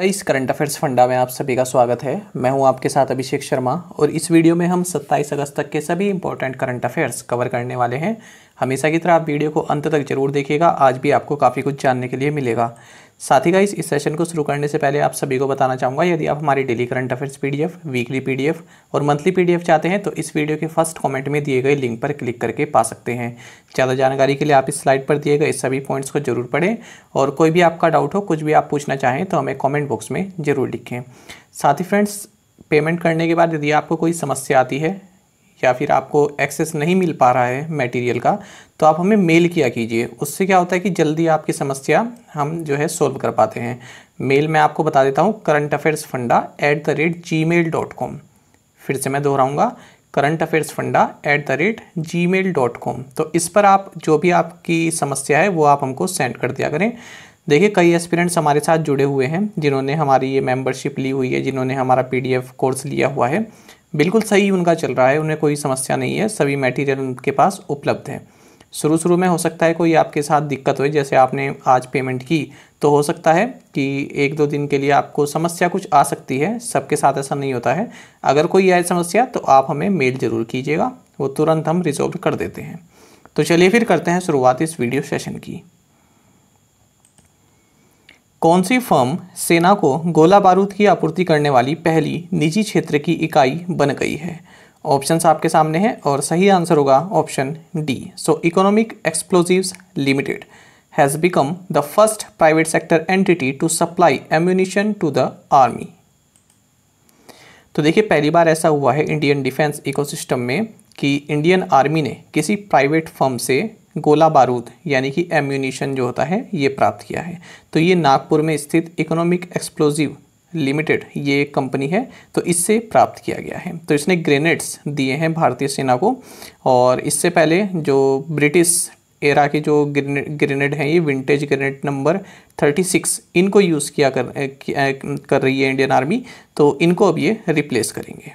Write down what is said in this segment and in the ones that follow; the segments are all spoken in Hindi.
इस करंट अफेयर्स फंडा में आप सभी का स्वागत है मैं हूं आपके साथ अभिषेक शर्मा और इस वीडियो में हम 27 अगस्त तक के सभी इंपॉर्टेंट करंट अफेयर्स कवर करने वाले हैं हमेशा की तरह आप वीडियो को अंत तक जरूर देखिएगा आज भी आपको काफ़ी कुछ जानने के लिए मिलेगा साथ ही गाइस इस सेशन को शुरू करने से पहले आप सभी को बताना चाहूँगा यदि आप हमारी daily current affairs PDF weekly PDF और मंथली पीडीएफ चाहते हैं तो इस वीडियो के फर्स्ट कमेंट में दिए गए लिंक पर क्लिक करके पा सकते हैं ज़्यादा जानकारी के लिए आप इस स्लाइड पर दिए गए सभी पॉइंट्स को जरूर पढ़ें और कोई भी आपका डाउट हो कुछ भी आप पूछना चाहें तो हमें कॉमेंट बॉक्स में ज़रूर लिखें साथ ही फ्रेंड्स पेमेंट करने के बाद यदि आपको कोई समस्या आती है या फिर आपको एक्सेस नहीं मिल पा रहा है मटेरियल का तो आप हमें मेल किया कीजिए उससे क्या होता है कि जल्दी आपकी समस्या हम जो है सॉल्व कर पाते हैं मेल मैं आपको बता देता हूँ current affairs funda at the rate Gmail dot com फिर से मैं दोहराऊँगा current affairs funda at the rate Gmail dot com तो इस पर आप जो भी आपकी समस्या है वो आप हमको सेंड कर दिया करें देखिए कई एस्पिरेंट्स हमारे साथ जुड़े हुए हैं जिन्होंने हमारी ये मेंबरशिप ली हुई है जिन्होंने हमारा पीडीएफ कोर्स लिया हुआ है बिल्कुल सही उनका चल रहा है उन्हें कोई समस्या नहीं है सभी मटेरियल उनके पास उपलब्ध है शुरू शुरू में हो सकता है कोई आपके साथ दिक्कत हो जैसे आपने आज पेमेंट की तो हो सकता है कि एक दो दिन के लिए आपको समस्या कुछ आ सकती है सबके साथ ऐसा नहीं होता है अगर कोई आए समस्या तो आप हमें मेल ज़रूर कीजिएगा वो तुरंत हम रिजॉल्व कर देते हैं तो चलिए फिर करते हैं शुरुआत इस वीडियो सेशन की कौन सी फर्म सेना को गोला बारूद की आपूर्ति करने वाली पहली निजी क्षेत्र की इकाई बन गई है ऑप्शंस आपके सामने हैं और सही आंसर होगा option D so economic explosives limited has become the first private sector entity to supply ammunition to the army तो देखिए पहली बार ऐसा हुआ है इंडियन डिफेंस इकोसिस्टम में कि इंडियन आर्मी ने किसी प्राइवेट फर्म से गोला बारूद यानी कि एम्यूनिशन जो होता है ये प्राप्त किया है तो ये नागपुर में स्थित इकोनॉमिक एक्सप्लोजिव लिमिटेड ये एक कंपनी है तो इससे प्राप्त किया गया है तो इसने ग्रेनेड्स दिए हैं भारतीय सेना को और इससे पहले जो ब्रिटिश एरा के जो ग्रेनेड हैं ये विंटेज ग्रेनेड नंबर 36 इनको यूज़ किया कर कर रही है इंडियन आर्मी तो इनको अब ये रिप्लेस करेंगे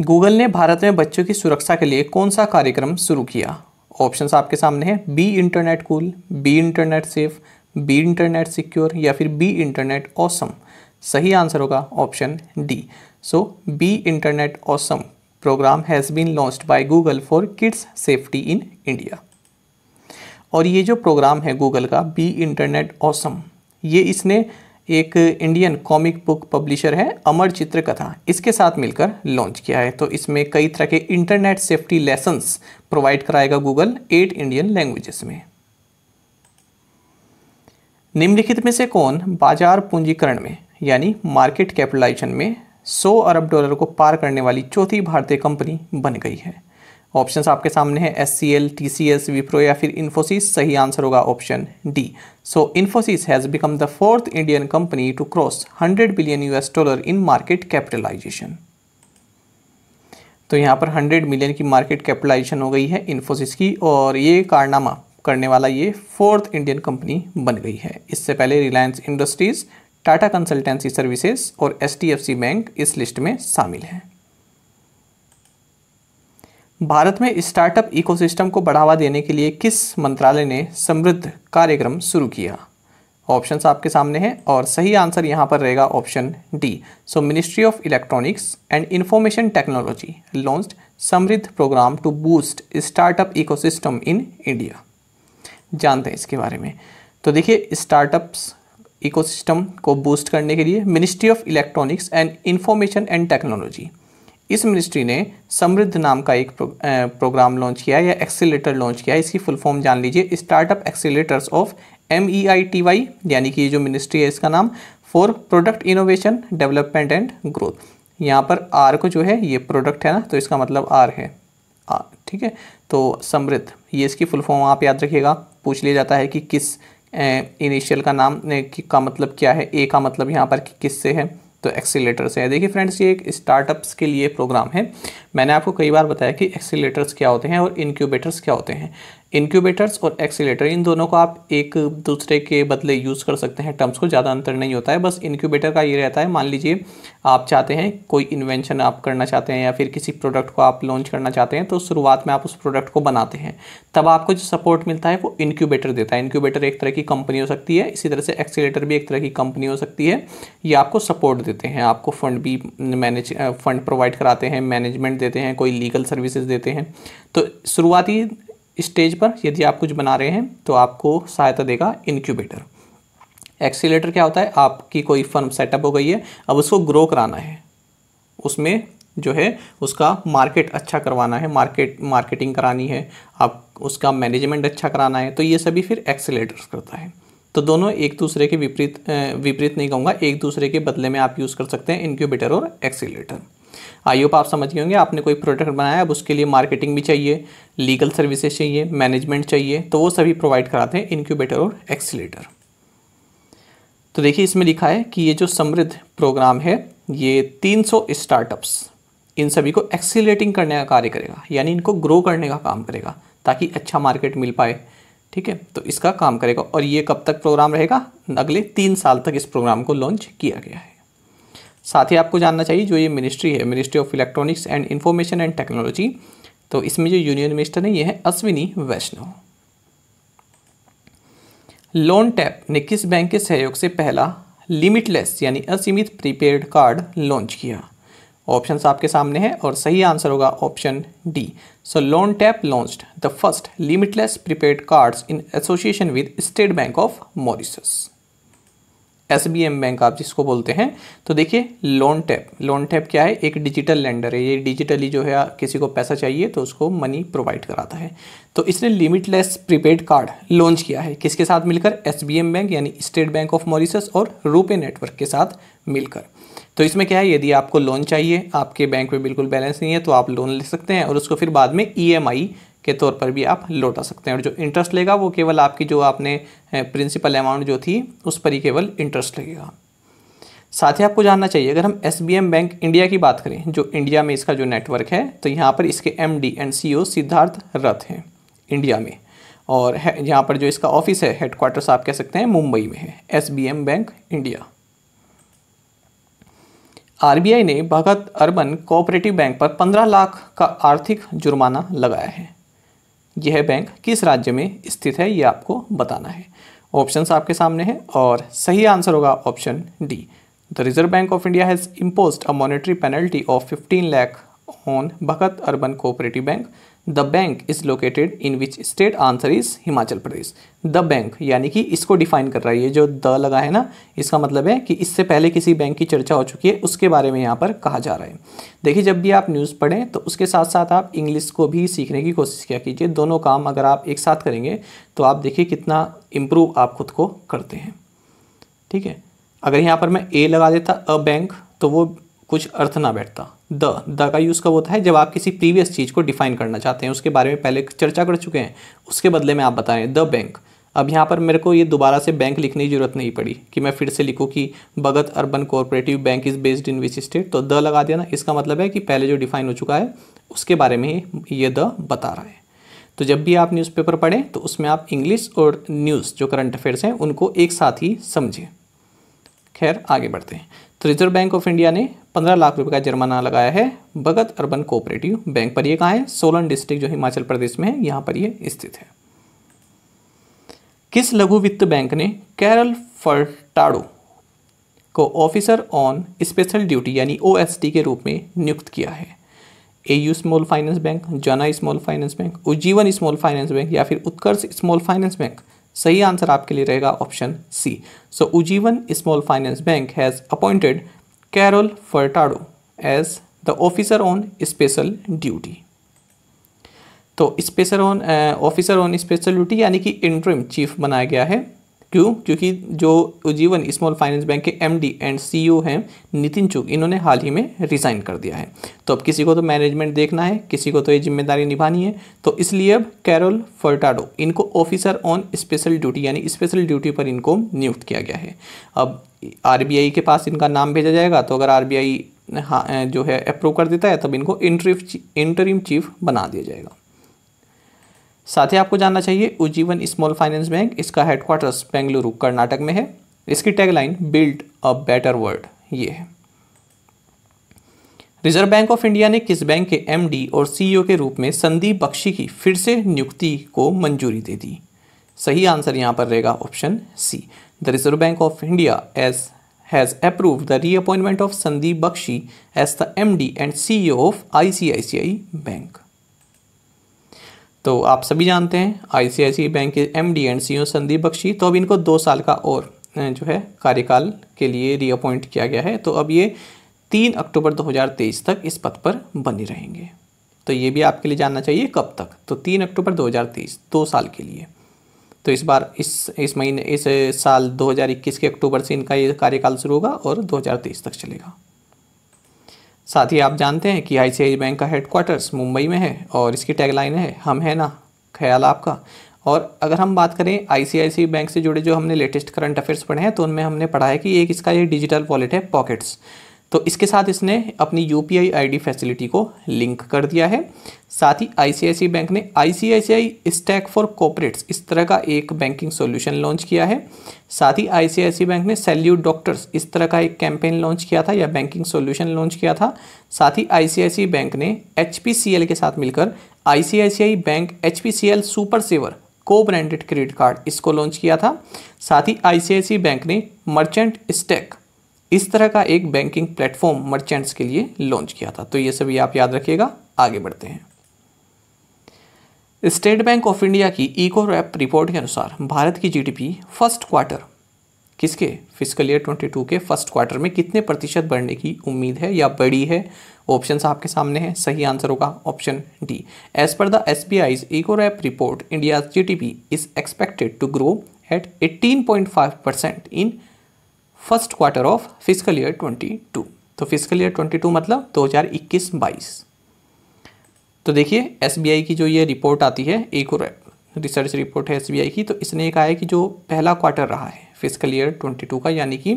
गूगल ने भारत में बच्चों की सुरक्षा के लिए कौन सा कार्यक्रम शुरू किया ऑप्शंस आपके सामने हैं be internet cool be internet safe be internet secure या फिर बी इंटरनेट ऑसम सही आंसर होगा option D so be internet awesome program has been launch by Google for kids safety in India और ये जो प्रोग्राम है गूगल का बी इंटरनेट ऑसम ये इसने एक इंडियन कॉमिक बुक पब्लिशर है अमर चित्र कथा इसके साथ मिलकर लॉन्च किया है तो इसमें कई तरह के इंटरनेट सेफ्टी लेसन्स प्रोवाइड कराएगा गूगल एट इंडियन लैंग्वेजेस में निम्नलिखित में से कौन बाजार पूंजीकरण में यानी मार्केट कैपिटलाइजेशन में 100 अरब डॉलर को पार करने वाली चौथी भारतीय कंपनी बन गई है ऑप्शंस आपके सामने हैं S C L T C S Wipro या फिर इन्फोसिस सही आंसर होगा option D so Infosys has become the fourth Indian company to cross 100 billion US dollar in market capitalization तो यहाँ पर 100 मिलियन की मार्केट कैपिटलाइजेशन हो गई है इन्फोसिस की और ये कारनामा करने वाला ये फोर्थ इंडियन कंपनी बन गई है इससे पहले Reliance Industries Tata consultancy services और एच बैंक इस लिस्ट में शामिल हैं भारत में स्टार्टअप इकोसिस्टम को बढ़ावा देने के लिए किस मंत्रालय ने समृद्ध कार्यक्रम शुरू किया ऑप्शन आपके सामने हैं और सही आंसर यहाँ पर रहेगा option D so ministry of electronics and information technology launch Samriddh program to boost startup ecosystem in India जानते हैं इसके बारे में तो देखिए स्टार्टअप्स इकोसिस्टम को बूस्ट करने के लिए ministry of electronics and information and technology इस मिनिस्ट्री ने समृद्ध नाम का एक प्रो, ए, प्रोग्राम लॉन्च किया या एक्सीटर लॉन्च किया इसकी फुल फॉर्म जान लीजिए startup accelerators of M E I T Y यानी कि ये जो मिनिस्ट्री है इसका नाम for product innovation development and growth यहाँ पर आर को जो है ये प्रोडक्ट है ना तो इसका मतलब आर है आ, ठीक है तो समृद्ध ये इसकी फुल फॉर्म आप याद रखिएगा पूछ लिया जाता है कि किस इनिशियल का नाम का मतलब क्या है ए का मतलब यहाँ पर कि किस से है तो एक्सीटर हैं देखिए फ्रेंड्स ये एक स्टार्टअप्स के लिए प्रोग्राम है मैंने आपको कई बार बताया कि एक्सीटर्स क्या होते हैं और इनक्यूबेटर्स क्या होते हैं इनक्यूबेटर्स और एक्सीटर इन दोनों को आप एक दूसरे के बदले यूज़ कर सकते हैं टर्म्स को ज़्यादा अंतर नहीं होता है बस इनक्यूबेटर का ये रहता है मान लीजिए आप चाहते हैं कोई इन्वेंशन आप करना चाहते हैं या फिर किसी प्रोडक्ट को आप लॉन्च करना चाहते हैं तो शुरुआत में आप उस प्रोडक्ट को बनाते हैं तब आपको जो सपोर्ट मिलता है वो इनक्यूबेटर देता है इनक्यूबेटर एक तरह की कंपनी हो सकती है इसी तरह से एक्सीटर भी एक तरह की कंपनी हो सकती है ये आपको सपोर्ट देते हैं आपको फ़ंड भी मैनेज फंड प्रोवाइड कराते हैं मैनेजमेंट देते हैं कोई लीगल सर्विसेज देते हैं तो शुरुआती स्टेज पर यदि आप कुछ बना रहे हैं तो आपको सहायता देगा इनक्यूबेटर एक्सीटर क्या होता है आपकी कोई फर्म सेटअप हो गई है अब उसको ग्रो कराना है उसमें जो है उसका मार्केट अच्छा करवाना है मार्केट मार्केटिंग करानी है आप उसका मैनेजमेंट अच्छा कराना है तो ये सभी फिर एक्सीटर करता है तो दोनों एक दूसरे के विपरीत विपरीत नहीं कहूँगा एक दूसरे के बदले में आप यूज़ कर सकते हैं इनक्यूबेटर और एक्सीटर आई होप आप समझ गए होंगे आपने कोई प्रोडक्ट बनाया अब उसके लिए मार्केटिंग भी चाहिए लीगल सर्विसेज चाहिए मैनेजमेंट चाहिए तो वो सभी प्रोवाइड कराते हैं इनक्यूबेटर और एक्सीटर तो देखिए इसमें लिखा है कि ये जो समृद्ध प्रोग्राम है ये 300 स्टार्टअप्स इन सभी को एक्सीटिंग करने का कार्य करेगा यानी इनको ग्रो करने का काम करेगा ताकि अच्छा मार्केट मिल पाए ठीक है तो इसका काम करेगा और ये कब तक प्रोग्राम रहेगा अगले तीन साल तक इस प्रोग्राम को लॉन्च किया गया है साथ ही आपको जानना चाहिए जो ये मिनिस्ट्री है ministry of electronics and information and technology तो इसमें जो यूनियन मिनिस्टर है ये है अश्विनी वैष्णव लोन टैप ने किस बैंक के सहयोग से पहला लिमिटलेस यानी असीमित प्रीपेड कार्ड लॉन्च किया ऑप्शन आपके सामने है और सही आंसर होगा option D so loan tap launch the first limitless prepaid cards in association with state bank of Mauritius S bank आप जिसको बोलते हैं तो देखिए लोन टैप लोन टैप क्या है एक डिजिटल लेंडर है ये डिजिटली जो है किसी को पैसा चाहिए तो उसको मनी प्रोवाइड कराता है तो इसने लिमिटलेस प्रीपेड कार्ड लॉन्च किया है किसके साथ मिलकर एस बैंक यानी स्टेट बैंक ऑफ मॉरिसस और रूपे नेटवर्क के साथ मिलकर तो इसमें क्या है यदि आपको लोन चाहिए आपके बैंक में बिल्कुल बैलेंस नहीं है तो आप लोन ले सकते हैं और उसको फिर बाद में ई e के तौर पर भी आप लौटा सकते हैं और जो इंटरेस्ट लेगा वो केवल आपकी जो आपने प्रिंसिपल अमाउंट जो थी उस पर ही केवल इंटरेस्ट लगेगा साथ ही आपको जानना चाहिए अगर हम एस बैंक इंडिया की बात करें जो इंडिया में इसका जो नेटवर्क है तो यहाँ पर इसके M D and C Siddharth Rath हैं इंडिया में और यहाँ पर जो इसका ऑफिस है हेडक्वार्टर्स आप कह सकते हैं मुंबई में है एस बैंक इंडिया आर ने भगत अर्बन कोऑपरेटिव बैंक पर 15 लाख का आर्थिक जुर्माना लगाया है यह बैंक किस राज्य में स्थित है ये आपको बताना है ऑप्शंस आपके सामने हैं और सही आंसर होगा option D the reserve bank of India has impose a monetary penalty of fifteen lakh on Bhagat urban cooperative bank the bank is located in which state answer is Himachal Pradesh the bank यानी कि इसको डिफाइन कर रहा है ये जो द लगा है ना इसका मतलब है कि इससे पहले किसी बैंक की चर्चा हो चुकी है उसके बारे में यहाँ पर कहा जा रहा है देखिए जब भी आप न्यूज़ पढ़ें तो उसके साथ साथ आप इंग्लिश को भी सीखने की कोशिश किया कीजिए दोनों काम अगर आप एक साथ करेंगे तो आप देखिए कितना इम्प्रूव आप खुद को करते हैं ठीक है अगर यहाँ पर मैं ए लगा देता अ बैंक तो वो कुछ अर्थ ना बैठता द द का यूज़ कब होता है जब आप किसी प्रीवियस चीज़ को डिफाइन करना चाहते हैं उसके बारे में पहले चर्चा कर चुके हैं उसके बदले में आप बता रहे हैं द बैंक अब यहाँ पर मेरे को ये दोबारा से बैंक लिखने की जरूरत नहीं पड़ी कि मैं फिर से लिखूँ कि Bhagat urban cooperative bank is based in which state तो द लगा दिया ना इसका मतलब है कि पहले जो डिफाइन हो चुका है उसके बारे में ये द बता रहा है तो जब भी आप न्यूज़पेपर पढ़ें तो उसमें आप इंग्लिश और न्यूज़ जो करंट अफेयर्स हैं उनको एक साथ ही समझें खैर आगे बढ़ते हैं तो रिजर्व बैंक ऑफ इंडिया ने पंद्रह लाख रुपए का जुर्माना लगाया है भगत अर्बन कोऑपरेटिव बैंक पर ये कहा है सोलन डिस्ट्रिक्ट जो हिमाचल प्रदेश में है यहां पर ये स्थित है किस लघु वित्त बैंक ने कैरल फर्टाडो को ऑफिसर ऑन स्पेशल ड्यूटी यानी ओ के रूप में नियुक्त किया है A U small finance bank Jana small finance bank Ujjivan small finance bank या फिर उत्कर्ष स्मॉल फाइनेंस बैंक सही आंसर आपके लिए रहेगा option C so Ujjivan small finance bank has appointed Carol Furtado as the officer on special duty तो special on officer on special duty यानी कि इंटरिम चीफ बनाया गया है क्यों क्योंकि जो उज्जीवन स्मॉल फाइनेंस बैंक के एमडी एंड सीईओ हैं नितिन चुग इन्होंने हाल ही में रिज़ाइन कर दिया है तो अब किसी को तो मैनेजमेंट देखना है किसी को तो ये जिम्मेदारी निभानी है तो इसलिए अब कैरोल फर्टाडो इनको ऑफिसर ऑन स्पेशल ड्यूटी यानी स्पेशल ड्यूटी पर इनको नियुक्त किया गया है अब आर के पास इनका नाम भेजा जाएगा तो अगर आर हाँ जो है अप्रूव कर देता है तब इनको इंटरिम इंटरिम चीफ बना दिया जाएगा साथ ही आपको जानना चाहिए उज्जीवन स्मॉल फाइनेंस बैंक इसका हेडक्वार्टर्स बेंगलुरु कर्नाटक में है इसकी tagline build a better world ये है रिजर्व बैंक ऑफ इंडिया ने किस बैंक के एमडी और सीईओ e के रूप में संदीप बख्शी की फिर से नियुक्ति को मंजूरी दे दी सही आंसर यहां पर रहेगा option C the reserve bank of India as has approve the reappointment of Sandeep Bakhshi as the MD and CEO of ICICI Bank तो आप सभी जानते हैं आईसीआईसीआई बैंक के M D and C Sandeep Bakhshi तो अब इनको दो साल का और जो है कार्यकाल के लिए रीअपॉइंट किया गया है तो अब ये तीन अक्टूबर 2023 तक इस पद पर बने रहेंगे तो ये भी आपके लिए जानना चाहिए कब तक तो तीन अक्टूबर 2023 दो साल के लिए तो इस बार इस इस महीने इस साल 2021 के अक्टूबर से इनका ये कार्यकाल शुरू होगा और 2023 तक चलेगा साथ ही आप जानते हैं कि आई बैंक का हेडक्वार्टर्स मुंबई में है और इसकी टैगलाइन है हम है ना ख्याल आपका और अगर हम बात करें आई बैंक से जुड़े जो हमने लेटेस्ट करंट अफेयर्स पढ़े हैं तो उनमें हमने पढ़ा है कि एक इसका ये डिजिटल वॉलेट है पॉकेट्स तो इसके साथ इसने अपनी U P I I D facility को लिंक कर दिया है साथ ही आई बैंक ने आई स्टैक फॉर कॉपरेट्स इस तरह का एक बैंकिंग सॉल्यूशन लॉन्च किया है साथ ही आई बैंक ने सैल्यूट डॉक्टर्स इस तरह का एक कैंपेन लॉन्च किया था या बैंकिंग सॉल्यूशन लॉन्च किया था साथ ही आई बैंक ने एच के साथ मिलकर I bank H super saver को ब्रांडेड क्रेडिट कार्ड इसको लॉन्च किया था साथ ही आई बैंक ने मर्चेंट स्टैक इस तरह का एक बैंकिंग प्लेटफॉर्म मर्चेंट्स के लिए लॉन्च किया था तो ये सभी आप याद रखिएगा आगे बढ़ते हैं स्टेट बैंक ऑफ इंडिया की इको रैप रिपोर्ट के अनुसार भारत की जीडीपी फर्स्ट क्वार्टर किसके फिजिकल ईयर 22 के फर्स्ट क्वार्टर में कितने प्रतिशत बढ़ने की उम्मीद है या बढ़ी है ऑप्शन आपके सामने है सही आंसर होगा option D as per the S B I's eco wrap report India G D P is expected to grow at point five percent in first quarter of physical year 22 तो फिजिकल ईयर 22 मतलब 2021-22 तो देखिए एसबीआई की जो ये रिपोर्ट आती है एक और रिसर्च रिपोर्ट है एसबीआई की तो इसने कहा है कि जो पहला क्वार्टर रहा है फिजिकल ईयर 22 का यानी कि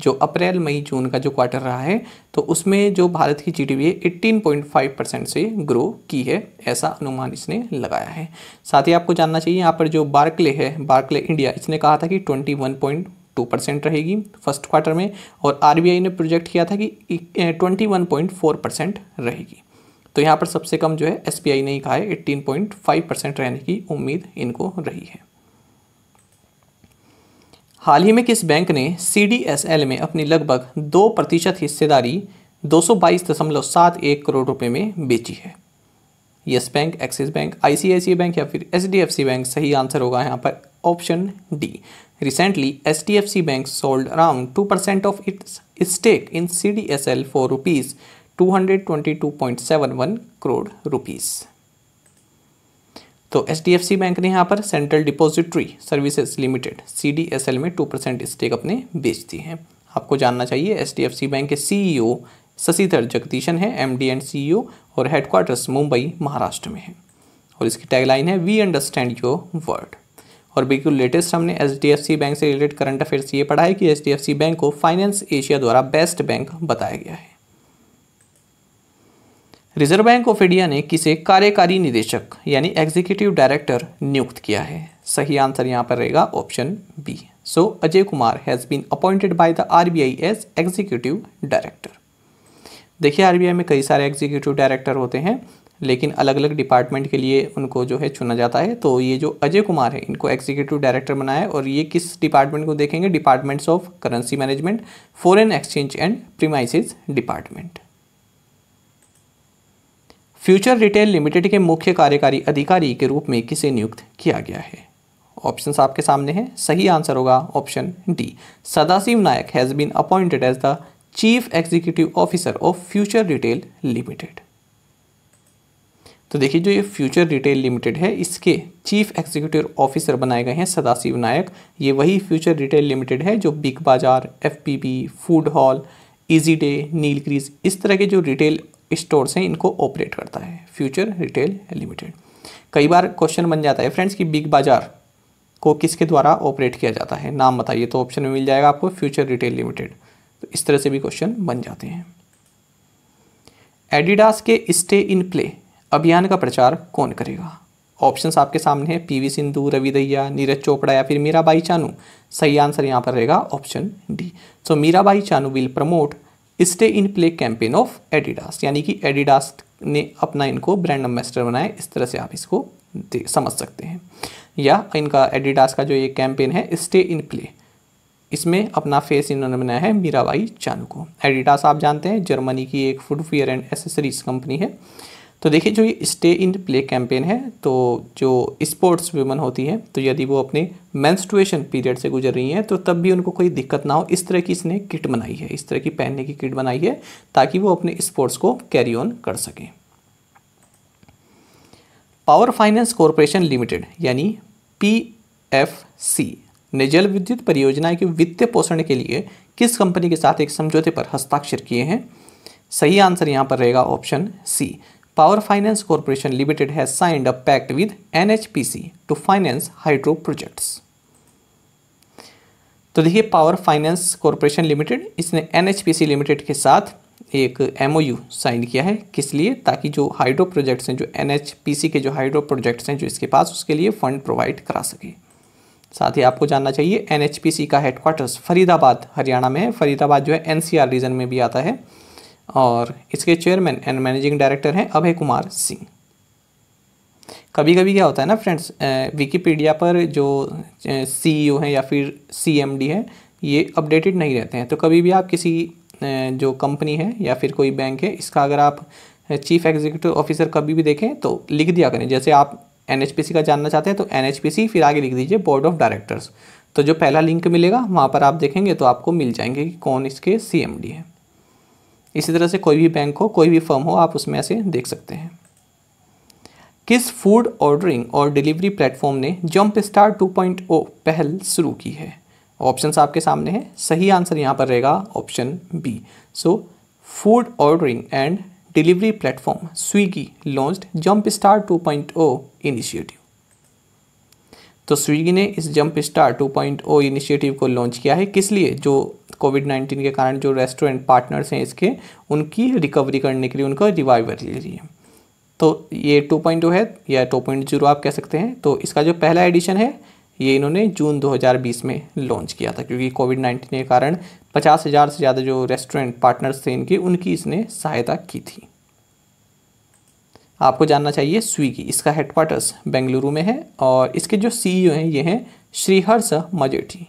जो अप्रैल मई जून का जो क्वार्टर रहा है तो उसमें जो भारत की जीडीपी है 18.5 परसेंट से ग्रो की है ऐसा अनुमान इसने लगाया है साथ ही आपको जानना चाहिए यहाँ पर जो बार्कले है बार्कले इंडिया इसने कहा था कि टू परसेंट रहेगी फर्स्ट क्वार्टर में और आरबीआई ने प्रोजेक्ट किया था कि twenty one point four percent रहेगी तो यहाँ पर सबसे कम जो है एस ने ही कहा है एट्टीन पॉइंट फाइव परसेंट रहने की उम्मीद इनको रही है हाल ही में किस बैंक ने सी में अपनी लगभग दो प्रतिशत हिस्सेदारी दो करोड़ रुपये में बेची है Yes Bank Axis Bank ICICI bank या फिर एच बैंक सही आंसर होगा यहाँ पर option D recently F C bank its stake in C D S L for rupees two hundred twenty two point seven one crore rupees तो H D F C bank ने यहाँ पर central depository services limited C D S L में टू परसेंट स्टेक अपने बेच दी है आपको जानना चाहिए H D F C bank के C E O Shashidhar Jagdishan है M D and C E O और हेडक्वार्टर्स मुंबई महाराष्ट्र में है और इसकी टैगलाइन है वी अंडरस्टैंड योर वर्ड और बिल्कुल लेटेस्ट हमने एच बैंक से रिलेटेड करंट अफेयर्स ये पढ़ा है कि एच बैंक को फाइनेंस एशिया द्वारा बेस्ट बैंक बताया गया है रिजर्व बैंक ऑफ इंडिया ने किसे कार्यकारी निदेशक यानी एग्जीक्यूटिव डायरेक्टर नियुक्त किया है सही आंसर यहाँ पर रहेगा option B so Ajay Kumar has been appointed by the RBI as executive director देखिए आरबीआई में कई सारे एग्जीक्यूटिव डायरेक्टर होते हैं लेकिन अलग अलग डिपार्टमेंट के लिए उनको जो है चुना जाता है तो ये जो अजय कुमार है इनको एग्जीक्यूटिव डायरेक्टर बनाया है और ये किस डिपार्टमेंट को देखेंगे departments of currency management foreign exchange and premises department Future Retail Limited के मुख्य कार्यकारी अधिकारी के रूप में किसे नियुक्त किया गया है ऑप्शन आपके सामने हैं सही आंसर होगा option D Sadashiv Nayak has been appointed as the chief executive officer of Future Retail Limited तो देखिए जो ये फ्यूचर रिटेल लिमिटेड है इसके चीफ एग्जीक्यूटिव ऑफिसर बनाए गए हैं सदाशिव नायक ये वही फ्यूचर रिटेल लिमिटेड है जो Big Bazaar F food hall easy day नीलक्रीज इस तरह के जो रिटेल स्टोर्स हैं इनको ऑपरेट करता है फ्यूचर रिटेल लिमिटेड कई बार क्वेश्चन बन जाता है फ्रेंड्स कि बिग बाजार को किसके द्वारा ऑपरेट किया जाता है नाम बताइए तो ऑप्शन में मिल जाएगा आपको फ्यूचर रिटेल लिमिटेड तो इस तरह से भी क्वेश्चन बन जाते हैं एडिडास के स्टे इन प्ले अभियान का प्रचार कौन करेगा ऑप्शंस आपके सामने हैं पीवी सिंधु रवि दैया नीरज चोपड़ा या फिर मीराबाई चानू सही आंसर यहाँ पर रहेगा option D so Mirabai Chanu will promote stay in play campaign of Adidas यानी कि एडिडास ने अपना इनको ब्रांड एम्बेसडर बनाया इस तरह से आप इसको समझ सकते हैं या इनका एडिडास का जो ये कैंपेन है स्टे इन प्ले इसमें अपना फेस इन्होंने बनाया है मीराबाई चानू को एडिडास आप जानते हैं जर्मनी की एक फुटवेयर एंड एसेसरीज कंपनी है तो देखिए जो ये स्टे इन प्ले कैंपेन है तो जो स्पोर्ट्स वुमन होती हैं तो यदि वो अपने मैंस्ट्रुएशन पीरियड से गुजर रही हैं तो तब भी उनको कोई दिक्कत ना हो इस तरह की इसने किट बनाई है इस तरह की पहनने की किट बनाई है ताकि वो अपने स्पोर्ट्स को कैरी ऑन कर सकें पावर फाइनेंस कॉरपोरेशन लिमिटेड यानी पी एफ सी ने जल विद्युत परियोजना के वित्तीय पोषण के लिए किस कंपनी के साथ एक समझौते पर हस्ताक्षर किए हैं सही आंसर यहाँ पर रहेगा option C Power Finance Corporation Limited has signed a pact with NHPC to finance hydro projects. तो देखिए पावर फाइनेंस कॉरपोरेशन लिमिटेड इसने एन लिमिटेड के साथ एक एम साइन किया है किस लिए ताकि जो हाइड्रो प्रोजेक्ट्स हैं जो एन के जो हाइड्रो प्रोजेक्ट्स हैं जो इसके पास उसके लिए फ़ंड प्रोवाइड करा सके साथ ही आपको जानना चाहिए एन का हेडक्वार्टर्स फरीदाबाद हरियाणा में है फरीदाबाद जो है एन रीजन में भी आता है और इसके चेयरमैन एंड मैनेजिंग डायरेक्टर हैं अभय कुमार सिंह कभी कभी क्या होता है ना फ्रेंड्स विकीपीडिया पर जो सीईओ e हैं या फिर सीएमडी है ये अपडेटेड नहीं रहते हैं तो कभी भी आप किसी जो कंपनी है या फिर कोई बैंक है इसका अगर आप चीफ एग्जीक्यूटिव ऑफिसर कभी भी देखें तो लिख दिया करें जैसे आप एन का जानना चाहते हैं तो एन फिर आगे लिख दीजिए बोर्ड ऑफ डायरेक्टर्स तो जो पहला लिंक मिलेगा वहाँ पर आप देखेंगे तो आपको मिल जाएंगे कि कौन इसके सी है इसी तरह से कोई भी बैंक हो कोई भी फर्म हो आप उसमें ऐसे देख सकते हैं किस फूड ऑर्डरिंग और डिलीवरी प्लेटफॉर्म ने jump star two point O पहल शुरू की है ऑप्शंस आपके सामने हैं सही आंसर यहाँ पर रहेगा option B so food ordering and delivery platform Swiggy launch jump star two point O initiative तो स्विगी ने इस जंप स्टार ओ इनिशिएटिव को लॉन्च किया है किस लिए जो कोविड नाइन्टीन के कारण जो रेस्टोरेंट पार्टनर्स हैं इसके उनकी रिकवरी करने के लिए उनका रिवाइवर के लिए तो ये 2.0 है या 2.0 आप कह सकते हैं तो इसका जो पहला एडिशन है ये इन्होंने जून 2020 में लॉन्च किया था क्योंकि कोविड नाइन्टीन के कारण पचास हज़ार से ज़्यादा जो रेस्टोरेंट पार्टनर्स थे इनके उनकी इसने सहायता की थी आपको जानना चाहिए स्विगी इसका हेडक्वार्टर्स बेंगलुरु में है और इसके जो सीईओ हैं ये हैं श्रीहर्ष मजेठी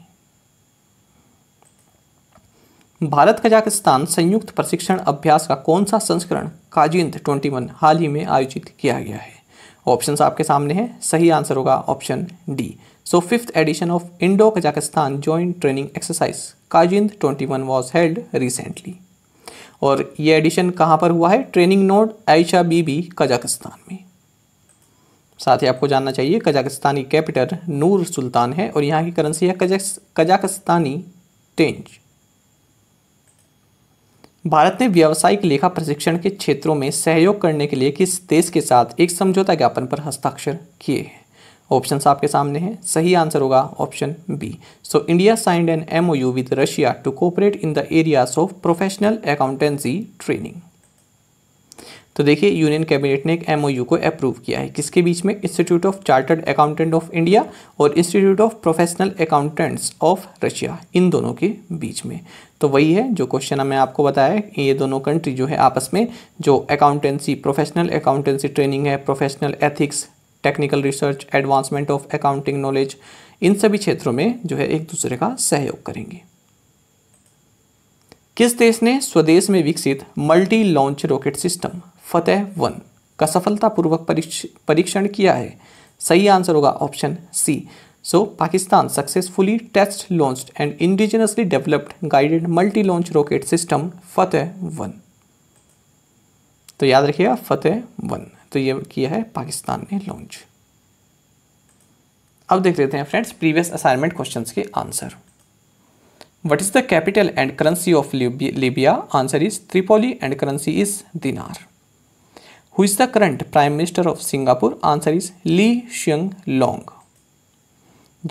भारत कजाकिस्तान संयुक्त प्रशिक्षण अभ्यास का कौन सा संस्करण काजिंद वन हाल ही में आयोजित किया गया है ऑप्शन आपके सामने हैं सही आंसर होगा option D so fifth edition of Indo Kazakhstan joint training exercise Kazind 21 was held recently और ये एडिशन कहाँ पर हुआ है training node Aisha Bibi Kazakhstan में साथ ही आपको जानना चाहिए कजाकिस्तानी कैपिटल नूर सुल्तान है और यहाँ की करेंसी है कजाकिस्तानी टेंज भारत ने व्यावसायिक लेखा प्रशिक्षण के क्षेत्रों में सहयोग करने के लिए किस देश के साथ एक समझौता ज्ञापन पर हस्ताक्षर किए हैं ऑप्शन आपके सामने हैं सही आंसर होगा option B so India signed an M O U with Russia to cooperate in the areas of professional accountancy training तो देखिए यूनियन कैबिनेट ने एक एमओयू को अप्रूव किया है किसके बीच में institute of chartered accountant of India और institute of professional accountants of Russia इन दोनों के बीच में तो वही है जो क्वेश्चन हमें आपको बताया ये दोनों कंट्री जो है आपस में जो अकाउंटेंसी प्रोफेशनल अकाउंटेंसी ट्रेनिंग है professional ethics technical research advancement of accounting knowledge इन सभी क्षेत्रों में जो है एक दूसरे का सहयोग करेंगे किस देश ने स्वदेश में विकसित multi launch rocket system Fateh one का सफलतापूर्वक परीक्षण किया है सही आंसर होगा option C so Pakistan successfully test launch and indigenously developed guided multi launch rocket system Fateh one तो याद रखिएगा फतेह वन तो ये किया है पाकिस्तान ने लॉन्च अब देख लेते हैं फ्रेंड्स प्रीवियस असाइनमेंट क्वेश्चंस के answer what is the capital and currency of Libya answer is Tripoli and currency is dinar who is the current prime minister of Singapore answer is Lee Hsien Loong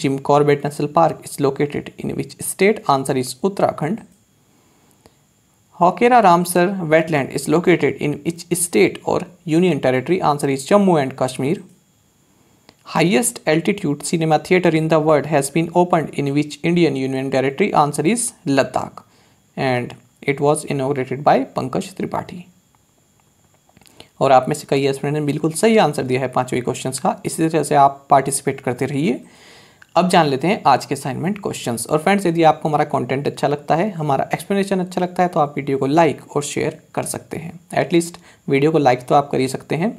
Jim Corbett National Park is located in which state answer is Uttarakhand Hokera Ramsar wetland is located in which state और union territory answer is Jammu and Kashmir highest altitude cinema theatre in the world has been open in which Indian union territory answer is Ladakh and it was inaugurated by Pankaj Tripathi और आप में से कई एस्पेंट ने बिल्कुल सही आंसर दिया है पाँचवें क्वेश्चन का इसी तरह से आप पार्टिसिपेट करते रहिए अब जान लेते हैं आज के असाइनमेंट क्वेश्चंस और फ्रेंड्स यदि आपको हमारा कंटेंट अच्छा लगता है हमारा एक्सप्लेनेशन अच्छा लगता है तो आप वीडियो को लाइक और शेयर कर सकते हैं एटलीस्ट वीडियो को लाइक तो आप कर ही सकते हैं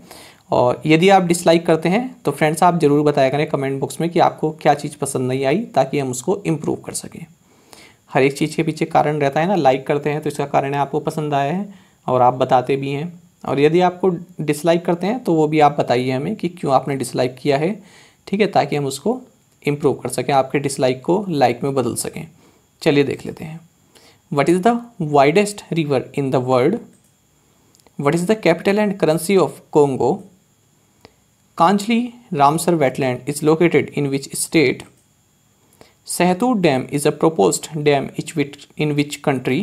और यदि आप डिसलाइक करते हैं तो फ्रेंड्स आप ज़रूर बताया करें कमेंट बॉक्स में कि आपको क्या चीज़ पसंद नहीं आई ताकि हम उसको इम्प्रूव कर सकें हर एक चीज़ के पीछे कारण रहता है ना लाइक करते हैं तो इसका कारण है आपको पसंद आया है और आप बताते भी हैं और यदि आपको डिसलाइक करते हैं तो वो भी आप बताइए हमें कि क्यों आपने डिसलाइक किया है ठीक है ताकि हम उसको इम्प्रूव कर सकें आपके डिसलाइक को लाइक में बदल सकें चलिए देख लेते हैं what is the widest river in the world what is the capital and currency of Congo Kanjli Ramsar wetland is located in which state सहतू dam is a propose dam which which in which country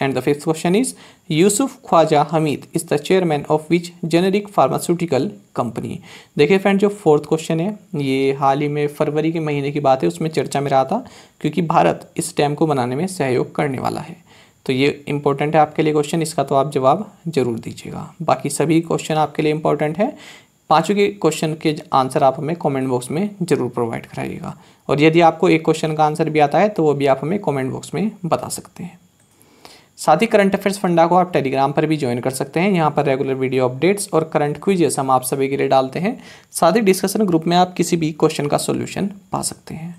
And the fifth question is Yusuf Khwaja Hamied is the chairman of which generic pharmaceutical company देखिए फ्रेंड जो फोर्थ क्वेश्चन है ये हाल ही में फरवरी के महीने की बात है उसमें चर्चा में रहा था क्योंकि भारत इस डैम को बनाने में सहयोग करने वाला है तो ये इंपॉर्टेंट है आपके लिए क्वेश्चन इसका तो आप जवाब जरूर दीजिएगा बाकी सभी क्वेश्चन आपके लिए इंपॉर्टेंट है पाँचों के क्वेश्चन के आंसर आप हमें कॉमेंट बॉक्स में जरूर प्रोवाइड कराइएगा और यदि आपको एक क्वेश्चन का आंसर भी आता है तो वो भी आप हमें कॉमेंट बॉक्स में बता सकते हैं साथ ही करंट अफेयर्स फंडा को आप टेलीग्राम पर भी ज्वाइन कर सकते हैं यहाँ पर रेगुलर वीडियो अपडेट्स और करंट जैसा हम आप सभी के लिए डालते हैं साथ ही डिस्कशन ग्रुप में आप किसी भी क्वेश्चन का सोल्यूशन पा सकते हैं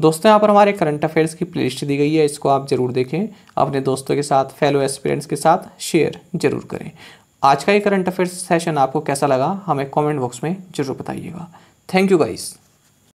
दोस्तों यहाँ पर हमारे करंट अफेयर्स की प्ले दी गई है इसको आप जरूर देखें अपने दोस्तों के साथ फेलो एस्पिरेंट्स के साथ शेयर जरूर करें आज का ये करंट अफेयर्स सेशन आपको कैसा लगा हमें कमेंट बॉक्स में जरूर बताइएगा थैंक यू गाइज